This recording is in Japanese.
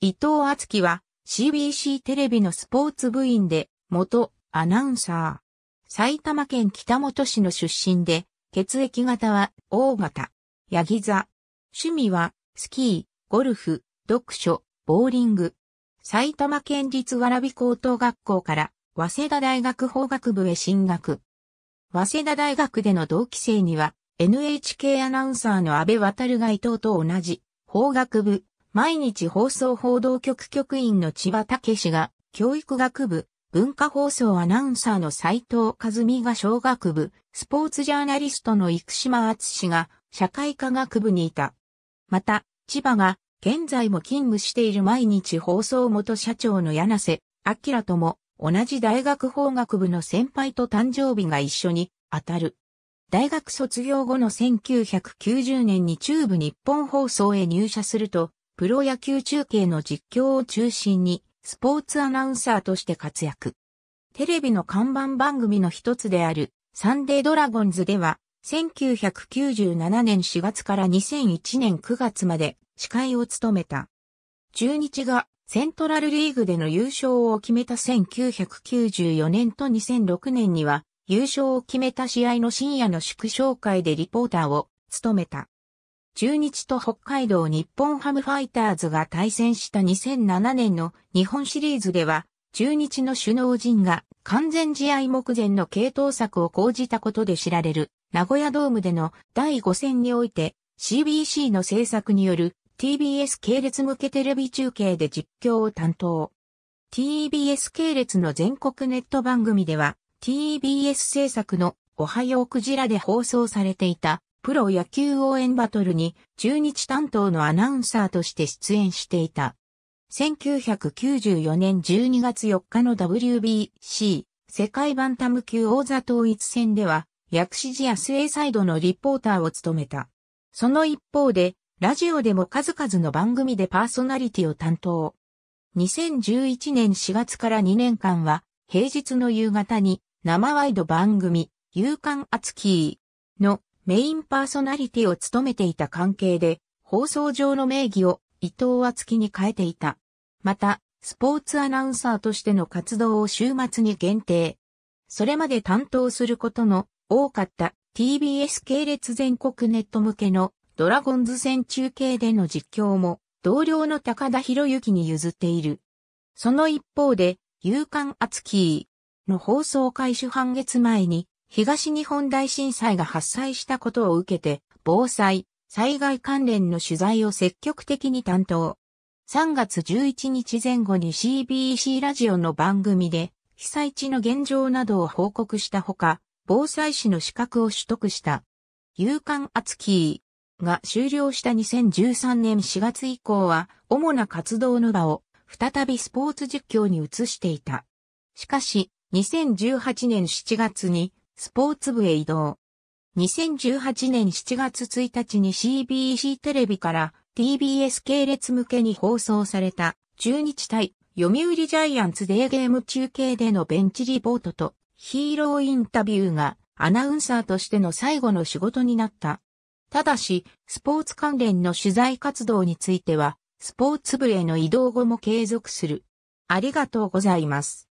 伊藤敦樹は CBC テレビのスポーツ部員で元アナウンサー。埼玉県北本市の出身で血液型は O 型。ヤギ座。趣味はスキー、ゴルフ、読書、ボーリング。埼玉県立わらび高等学校から早稲田大学法学部へ進学。早稲田大学での同期生には NHK アナウンサーの安部渡が伊藤と同じ法学部毎日放送報道局局員の千葉武氏が、教育学部、文化放送アナウンサーの斉藤和美が小学部、スポーツジャーナリストの生島厚氏が、社会科学部にいた。また、千葉が、現在も勤務している毎日放送元社長の柳瀬、明とも、同じ大学法学部の先輩と誕生日が一緒に当たる。大学卒業後の1990年に中部日本放送へ入社すると、プロ野球中継の実況を中心に、スポーツアナウンサーとして活躍。テレビの看板番組の一つである、サンデードラゴンズでは、1997年4月から2001年9月まで司会を務めた。中日がセントラルリーグでの優勝を決めた1994年と2006年には優勝を決めた試合の深夜の祝勝会でリポーターを務めた。中日と北海道日本ハムファイターズが対戦した2007年の日本シリーズでは、中日の首脳陣が完全試合目前の系統策を講じたことで知られる名古屋ドームでの第5戦において CBC の制作による TBS 系列向けテレビ中継で実況を担当。TBS 系列の全国ネット番組では TBS 制作のおはようクジラで放送されていたプロ野球応援バトルに中日担当のアナウンサーとして出演していた。1994年12月4日の WBC 世界バンタム級王座統一戦では、薬師寺スウェイサイドのリポーターを務めた。その一方で、ラジオでも数々の番組でパーソナリティを担当。2011年4月から2年間は、平日の夕方に生ワイド番組、夕刊アツキーのメインパーソナリティを務めていた関係で、放送上の名義を伊藤敦樹に変えていた。また、スポーツアナウンサーとしての活動を週末に限定。それまで担当することの多かった TBS 系列全国ネット向けのドラゴンズ戦中継での実況も同僚の高田博之に譲っている。その一方で、勇敢厚木の放送開始半月前に東日本大震災が発災したことを受けて、防災、災害関連の取材を積極的に担当。3月11日前後に CBC ラジオの番組で、被災地の現状などを報告したほか、防災士の資格を取得した。勇敢厚キーが終了した2013年4月以降は、主な活動の場を再びスポーツ実況に移していた。しかし、2018年7月にスポーツ部へ移動。2018年7月1日に CBC テレビから TBS 系列向けに放送された中日対読売ジャイアンツデーゲーム中継でのベンチリポートとヒーローインタビューがアナウンサーとしての最後の仕事になった。ただし、スポーツ関連の取材活動については、スポーツ部への移動後も継続する。ありがとうございます。